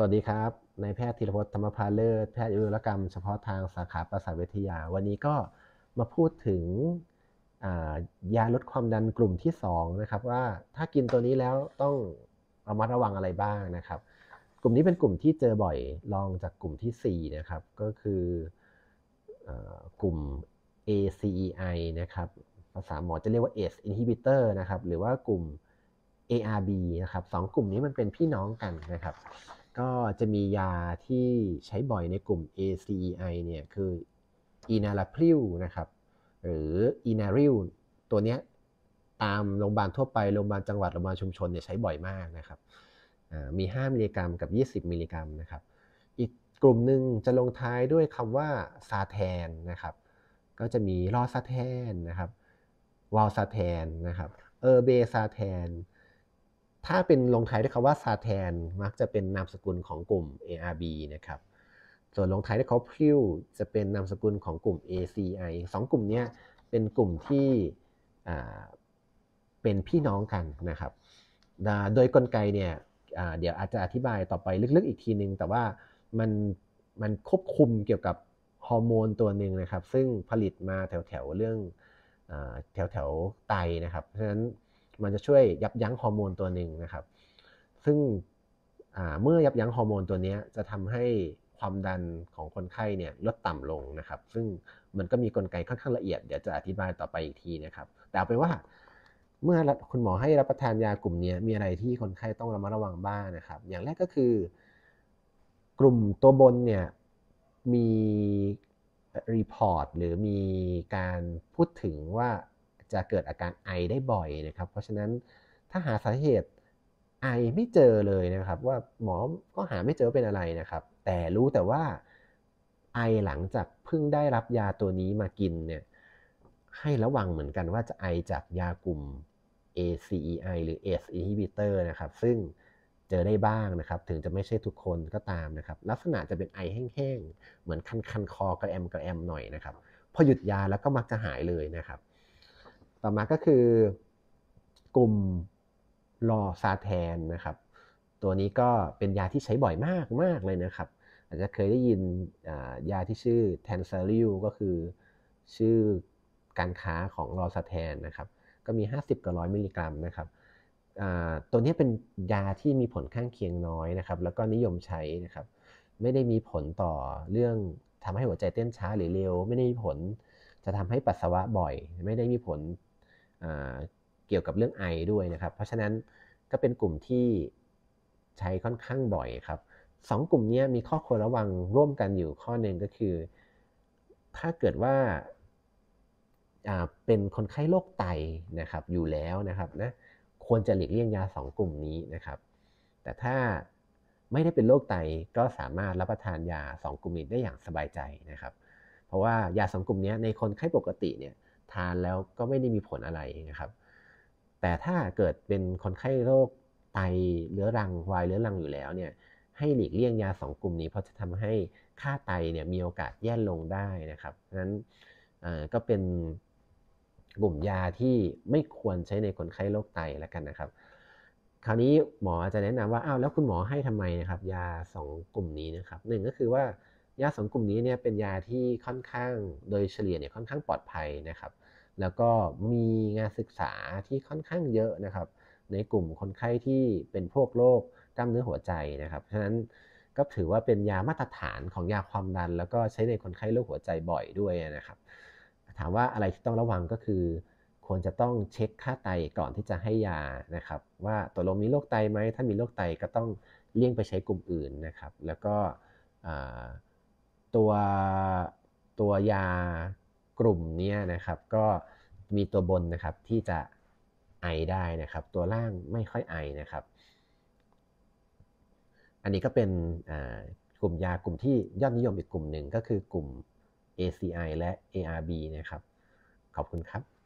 สวัสดีครับนายแพทย์ธีรพจน์ธรรมพาเลอศแพทย์อายุรกรรมเฉพาะทางสาขาประสาทวิทยา วันนี้ก็มาพูดถึงยาลดความดันกลุ่มที่ 2 นะครับ ว่าถ้ากินตัวนี้แล้วต้องระมัดระวังอะไรบ้างนะครับ กลุ่มนี้เป็นกลุ่มที่เจอบ่อยรองจากกลุ่มที่ 4 นะครับ ก็คือกลุ่ม ACEI นะครับภาษาหมอจะเรียกว่า ACE inhibitor นะครับหรือว่ากลุ่ม ARB นะครับสองกลุ่มนี้มันเป็นพี่น้องกันนะครับก็จะมียาที่ใช้บ่อยในกลุ่ม ACEI เนี่ย คืออีนาลาพริลนะครับหรืออีนาริลตัวเนี้ยตามโรงพยาบาลทั่วไป โรงพยาบาลจังหวัด โรงพยาบาลชุมชนเนี่ยใช้บ่อยมากนะครับมี 5 มิลลิกรัมกับ 20 มิลลิกรัมนะครับอีกกลุ่มหนึ่งจะลงท้ายด้วยคำว่าซาแทนนะครับก็จะมีลอซาแทนนะครับวอลซาแทนนะครับเออเบซาแทนถ้าเป็นลงท้ายด้วยคำว่าซาแทนมักจะเป็นนามสกุลของกลุ่ม ARB นะครับส่วนลงท้ายด้วยคำาพิวจะเป็นนามสกุลของกลุ่ม ACI สองกลุ่มนี้เป็นกลุ่มที่เป็นพี่น้องกันนะครับ โดยกลไกเนี่ยเดี๋ยวอาจจะอธิบายต่อไปลึกๆอีกทีนึง แต่ว่ามันมันควบคุมเกี่ยวกับฮอร์โมนตัวหนึ่งนะครับ ซึ่งผลิตมาแถวๆ เรื่องแถวๆไตนะครับเพราะฉะนั้นมันจะช่วยยับยั้งฮอร์โมนตัวหนึ่งนะครับ ซึ่งเมื่อยับยั้งฮอร์โมนตัวนี้ จะทำให้ความดันของคนไข้เนี่ยลดต่ำลงนะครับ ซึ่งมันก็มีกลไกค่อนข้างละเอียด เดี๋ยวจะอธิบายต่อไปอีกทีนะครับ แต่เอาเป็นว่าเมื่อคุณหมอให้รับประทานยากลุ่มนี้มีอะไรที่คนไข้ต้องระมัดระวังบ้างนะครับ อย่างแรกก็คือกลุ่มตัวบนเนี่ยมีรีพอร์ตหรือมีการพูดถึงว่าจะเกิดอาการไอได้บ่อยนะครับ เพราะฉะนั้นถ้าหาสาเหตุไอไม่เจอเลยนะครับว่าหมอก็หาไม่เจอเป็นอะไรนะครับ แต่รู้แต่ว่าไอหลังจากเพิ่งได้รับยาตัวนี้มากินเนี่ยให้ระวังเหมือนกันว่าจะไอจากยากลุ่ม ACEI หรือ ACE inhibitor นะครับ ซึ่งเจอได้บ้างนะครับ ถึงจะไม่ใช่ทุกคนก็ตามนะครับ ลักษณะจะเป็นไอแห้งๆ เหมือนคันๆ คอกระแอมกระแอมหน่อยนะครับ พอหยุดยาแล้วก็มักจะหายเลยนะครับต่อมาก็คือกลุ่มลอซาแทนนะครับตัวนี้ก็เป็นยาที่ใช้บ่อยมากมากเลยนะครับอาจจะเคยได้ยินยาที่ชื่อแทนซาริวก็คือชื่อการค้าของลอซาแทนนะครับก็มี50กับ100มิลลิกรัมนะครับตัวนี้เป็นยาที่มีผลข้างเคียงน้อยนะครับแล้วก็นิยมใช้นะครับไม่ได้มีผลต่อเรื่องทำให้หัวใจเต้นช้าหรือเร็ว ไม่ได้มีผล จะทำให้ปัสสาวะบ่อย ไม่ได้มีผลเกี่ยวกับเรื่องไอด้วยนะครับ เพราะฉะนั้นก็เป็นกลุ่มที่ใช้ค่อนข้างบ่อยครับสองกลุ่มนี้มีข้อควรระวังร่วมกันอยู่ข้อหนึ่งก็คือ ถ้าเกิดว่าเป็นคนไข้โรคไตนะครับอยู่แล้วนะครับนะควรจะหลีกเลี่ยงยา 2 กลุ่มนี้นะครับแต่ถ้าไม่ได้เป็นโรคไตก็สามารถรับประทานยา 2 กลุ่มนี้ได้อย่างสบายใจนะครับเพราะว่ายา 2 กลุ่มนี้ในคนไข้ปกติเนี่ยทานแล้วก็ไม่ได้มีผลอะไรนะครับ แต่ถ้าเกิดเป็นคนไข้โรคไตเรื้อรังวายเรื้อรังอยู่แล้วเนี่ยให้หลีกเลี่ยงยา 2 กลุ่มนี้ เพราะจะทำให้ค่าไตเนี่ยมีโอกาสแย่ลงได้นะครับนั้นก็เป็นกลุ่มยาที่ไม่ควรใช้ในคนไข้โรคไตแล้วกันนะครับ คราวนี้หมอจะแนะนำว่าอ้าวแล้วคุณหมอให้ทำไมนะครับยา 2 กลุ่มนี้นะครับหนึ่งก็คือว่ายาสองกลุ่มนี้เนี่ยเป็นยาที่ค่อนข้างโดยเฉลี่ยเนี่ยค่อนข้างปลอดภัยนะครับ แล้วก็มีงานศึกษาที่ค่อนข้างเยอะนะครับ ในกลุ่มคนไข้ที่เป็นพวกโรคกล้ามเนื้อหัวใจนะครับ ฉะนั้นก็ถือว่าเป็นยามาตรฐานของยาความดันแล้วก็ใช้ในคนไข้โรคหัวใจบ่อยด้วยนะครับ ถามว่าอะไรที่ต้องระวังก็คือ ควรจะต้องเช็คค่าไตก่อนที่จะให้ยานะครับ ว่าตัวลงมีโรคไตไหมถ้ามีโรคไตก็ต้องเลี่ยงไปใช้กลุ่มอื่นนะครับ แล้วก็ตัวตัวยากลุ่มนี้นะครับ ก็มีตัวบนนะครับที่จะไอได้นะครับ ตัวล่างไม่ค่อยไอนะครับ อันนี้ก็เป็นกลุ่มยากลุ่มที่ยอดนิยมอีกกลุ่มหนึ่ง ก็คือกลุ่ม ACI และ ARB นะครับ ขอบคุณครับ